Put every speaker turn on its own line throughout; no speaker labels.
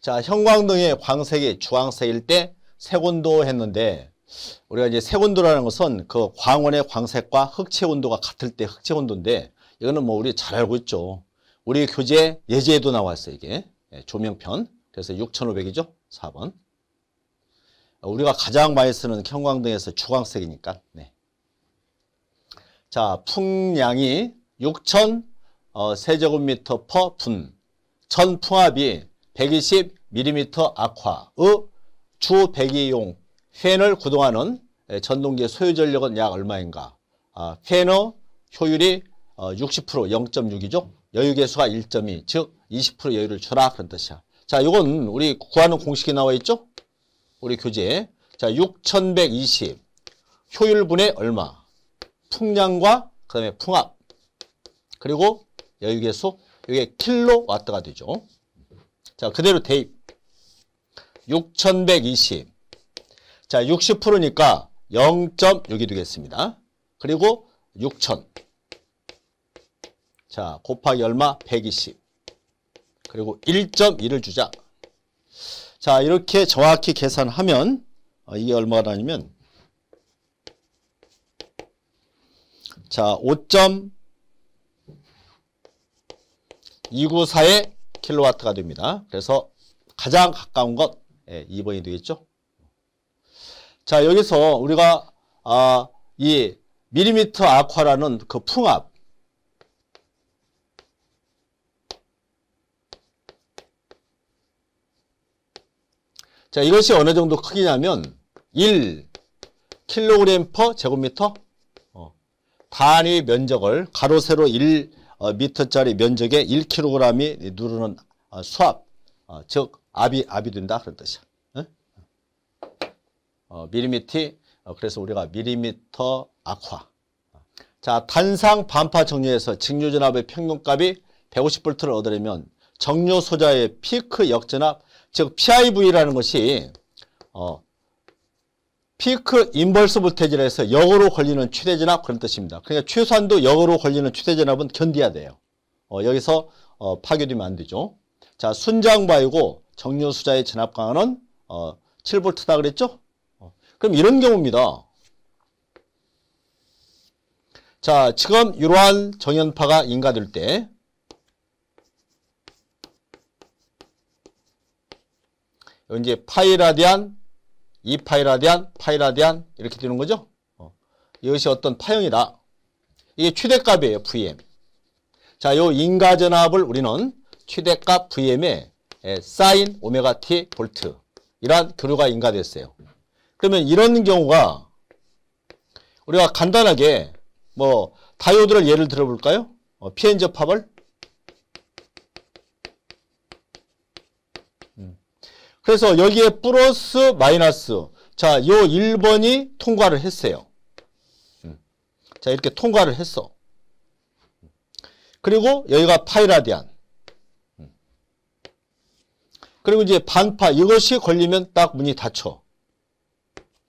자, 형광등의 광색이 주황색일 때 색온도 했는데 우리가 이제 색온도라는 것은 그 광원의 광색과 흑체 온도가 같을 때 흑체 온도인데 이거는 뭐 우리 잘 알고 있죠. 우리 교재 예제에도 나왔어요, 이게. 예, 조명편. 그래서 6500이죠? 4번. 우리가 가장 많이 쓰는 형광등에서 주황색이니까 네. 자, 풍량이 6000 어, 세제곱미터 퍼 분. 전 풍압이 120mm 악화의 주 배기용 팬을 구동하는 전동기의 소요 전력은 약 얼마인가? 아, 팬의 효율이 60% 어, 0.6이죠. 여유 계수가 1.2, 즉 20% 여유를 줘라 그런 뜻이야. 자, 이건 우리 구하는 공식이 나와 있죠? 우리 교재에. 자, 6120 효율분의 얼마? 풍량과 그다음에 풍압. 그리고 여유 계수 이게 킬로와트가 되죠. 자, 그대로 대입. 6120. 자, 60%니까 0 6이되겠습니다 그리고 6000. 자, 곱하기 얼마? 120. 그리고 1.2를 주자. 자, 이렇게 정확히 계산하면 어, 이게 얼마가 나냐면 자, 5.294에 킬로와트가 됩니다. 그래서 가장 가까운 것 예, 2번이 되겠죠. 자 여기서 우리가 아, 이 밀리미터 아쿠아라는 그 풍압 자 이것이 어느 정도 크기냐면 1 킬로그램 퍼 제곱미터 어, 단위 면적을 가로 세로 1 어, 미터짜리 면적의 1kg이 누르는 어, 수압, 어, 즉 압이 압이 된다 그런 뜻이야. 밀리미터 그래서 우리가 밀리미터 악화. 자, 탄상 반파 정류에서 직류 전압의 평균값이 150V를 얻으려면 정류 소자의 피크 역전압, 즉 PIV라는 것이 어, 피크 인벌스 볼테이지라 서 역으로 걸리는 최대 전압 그런 뜻입니다. 그러니까 최소한도 역으로 걸리는 최대 전압은 견뎌야 돼요. 어, 여기서 어, 파괴되면 안 되죠. 자, 순장바이고 정류수자의 전압 강화는 어, 7V다 그랬죠? 어, 그럼 이런 경우입니다. 자, 지금 이러한 정연파가 인가될 때 이제 파이라디안 2파이라디안, 파이라디안 이렇게 되는 거죠. 어. 이것이 어떤 파형이다. 이게 최대값이에요. VM. 자, 요 인가전압을 우리는 최대값 VM에 예, 사인 오메가 t 볼트 이러 교류가 인가됐어요. 그러면 이런 경우가 우리가 간단하게 뭐 다이오드를 예를 들어볼까요? 어, 피엔 접합을 그래서 여기에 플러스 마이너스 자, 요 1번이 통과를 했어요. 음. 자, 이렇게 통과를 했어. 그리고 여기가 파이라디안. 음. 그리고 이제 반파 이것이 걸리면 딱 문이 닫혀.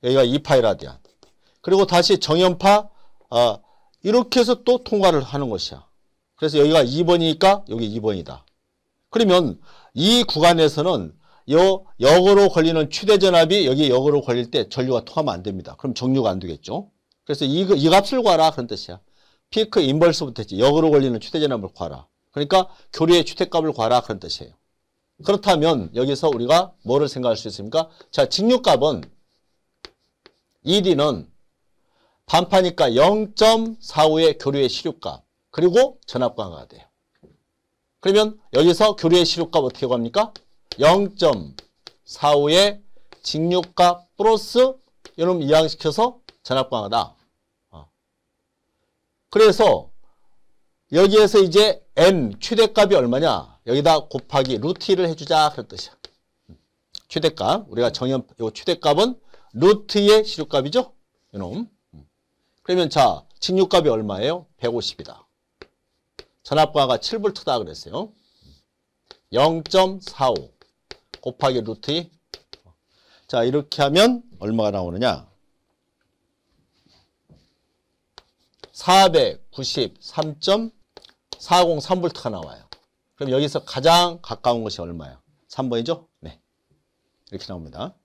여기가 2파이라디안. 그리고 다시 정연파 아, 이렇게 해서 또 통과를 하는 것이야. 그래서 여기가 2번이니까 여기 2번이다. 그러면 이 구간에서는 요 역으로 걸리는 최대 전압이 여기 역으로 걸릴 때 전류가 통하면 안 됩니다. 그럼 정류가 안 되겠죠. 그래서 이, 이 값을 구하라 그런 뜻이야. 피크 인벌스부터 했지. 역으로 걸리는 최대 전압을 구하라. 그러니까 교류의 주택값을 구하라 그런 뜻이에요. 그렇다면 여기서 우리가 뭐를 생각할 수 있습니까? 자, 직류값은 ED는 반파니까 0.45의 교류의 시류값 그리고 전압과가 돼요. 그러면 여기서 교류의 시류값 어떻게 구합니까? 0.45의 직류값 플러스 이놈 이항시켜서 전압광하다. 어. 그래서 여기에서 이제 n 최대값이 얼마냐? 여기다 곱하기 루트를 해주자 그런 뜻이야. 음. 최대값 우리가 정연 요 최대값은 루트의 시류값이죠. 이놈. 음. 그러면 자 직류값이 얼마예요? 150이다. 전압과가 7볼트다 그랬어요. 0.45 곱하기 루트 2. 자, 이렇게 하면 얼마가 나오느냐? 493.403V가 나와요. 그럼 여기서 가장 가까운 것이 얼마야? 3번이죠? 네. 이렇게 나옵니다.